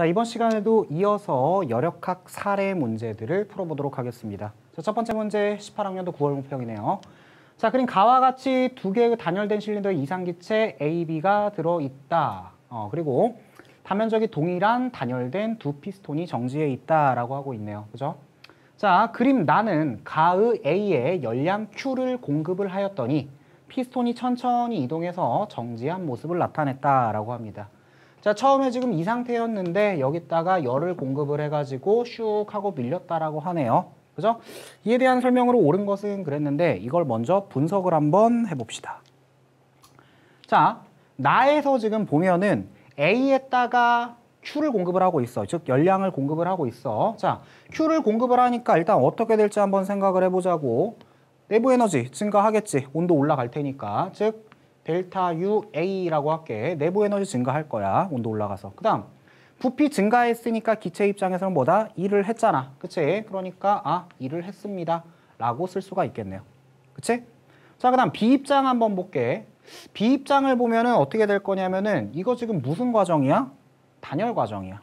자, 이번 시간에도 이어서 열역학 사례 문제들을 풀어보도록 하겠습니다. 자, 첫 번째 문제 18학년도 9월 공평이네요. 자, 그림 가와 같이 두 개의 단열된 실린더에 이상기체 A, B가 들어있다. 어, 그리고 단면적이 동일한 단열된 두 피스톤이 정지해 있다라고 하고 있네요. 그죠? 자, 그림 나는 가의 A에 열량 Q를 공급을 하였더니 피스톤이 천천히 이동해서 정지한 모습을 나타냈다라고 합니다. 자 처음에 지금 이 상태였는데 여기다가 열을 공급을 해가지고 슉 하고 밀렸다라고 하네요. 그죠? 이에 대한 설명으로 옳은 것은 그랬는데 이걸 먼저 분석을 한번 해봅시다. 자, 나에서 지금 보면은 A에다가 Q를 공급을 하고 있어. 즉 열량을 공급을 하고 있어. 자, Q를 공급을 하니까 일단 어떻게 될지 한번 생각을 해보자고. 내부 에너지 증가하겠지. 온도 올라갈 테니까. 즉 델타 UA라고 할게. 내부 에너지 증가할 거야. 온도 올라가서. 그 다음 부피 증가했으니까 기체 입장에서는 뭐다? 일을 했잖아. 그치? 그러니까 아 일을 했습니다. 라고 쓸 수가 있겠네요. 그치? 자, 그 다음 B입장 한번 볼게. B입장을 보면 은 어떻게 될 거냐면은 이거 지금 무슨 과정이야? 단열 과정이야.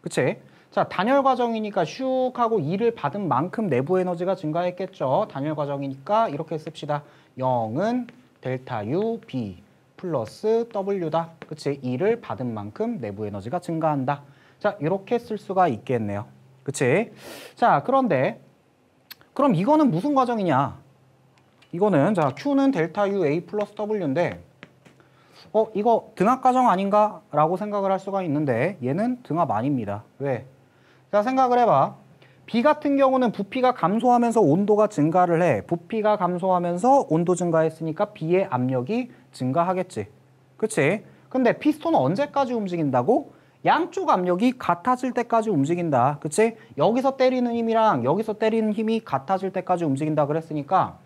그치? 자, 단열 과정이니까 슉 하고 일을 받은 만큼 내부 에너지가 증가했겠죠. 단열 과정이니까 이렇게 씁시다. 0은 델타 U B 플러스 W다. 그치? 2를 받은 만큼 내부 에너지가 증가한다. 자, 이렇게 쓸 수가 있겠네요. 그치? 자, 그런데 그럼 이거는 무슨 과정이냐? 이거는 자 Q는 델타 U A 플러스 W인데 어 이거 등합 과정 아닌가? 라고 생각을 할 수가 있는데 얘는 등합 아닙니다. 왜? 자 생각을 해봐. 비 같은 경우는 부피가 감소하면서 온도가 증가를 해. 부피가 감소하면서 온도 증가했으니까 비의 압력이 증가하겠지. 그치? 근데 피스톤은 언제까지 움직인다고? 양쪽 압력이 같아질 때까지 움직인다. 그치? 여기서 때리는 힘이랑 여기서 때리는 힘이 같아질 때까지 움직인다 그랬으니까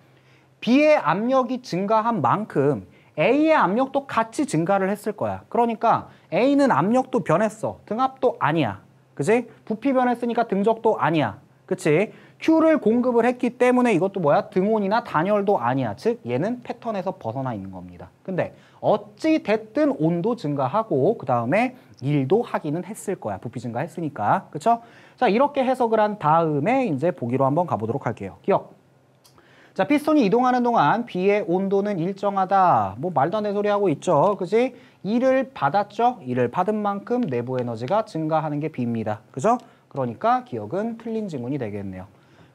B의 압력이 증가한 만큼 A의 압력도 같이 증가를 했을 거야. 그러니까 A는 압력도 변했어. 등압도 아니야. 그지? 부피 변했으니까 등적도 아니야. 그치? Q를 공급을 했기 때문에 이것도 뭐야? 등온이나 단열도 아니야. 즉 얘는 패턴에서 벗어나 있는 겁니다. 근데 어찌 됐든 온도 증가하고 그 다음에 일도 하기는 했을 거야. 부피 증가했으니까. 그쵸? 자 이렇게 해석을 한 다음에 이제 보기로 한번 가보도록 할게요. 기억! 자, 피스톤이 이동하는 동안 B의 온도는 일정하다. 뭐 말도 안 되는 소리 하고 있죠. 그지? 이를 받았죠? 이를 받은 만큼 내부 에너지가 증가하는 게 B입니다. 그죠? 그러니까 기억은 틀린 지문이 되겠네요.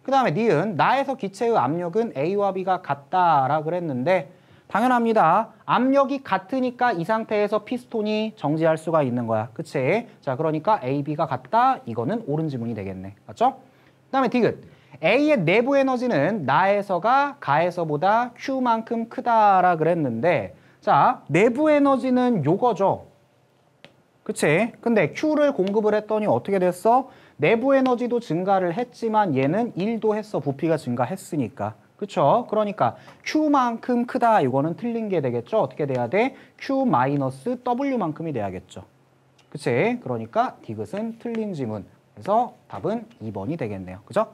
그 다음에 니은, 나에서 기체의 압력은 A와 B가 같다라 그랬는데 당연합니다. 압력이 같으니까 이 상태에서 피스톤이 정지할 수가 있는 거야. 그치? 자, 그러니까 A, B가 같다. 이거는 옳은 지문이 되겠네. 맞죠? 그 다음에 디귿. A의 내부 에너지는 나에서가 가에서보다 Q만큼 크다라 그랬는데 자, 내부 에너지는 요거죠. 그치? 근데 Q를 공급을 했더니 어떻게 됐어? 내부 에너지도 증가를 했지만 얘는 1도 했어. 부피가 증가했으니까. 그쵸? 그러니까 Q만큼 크다 이거는 틀린 게 되겠죠? 어떻게 돼야 돼? Q-W만큼이 돼야겠죠. 그치? 그러니까 디귿은 틀린 지문. 그래서 답은 2번이 되겠네요. 그죠?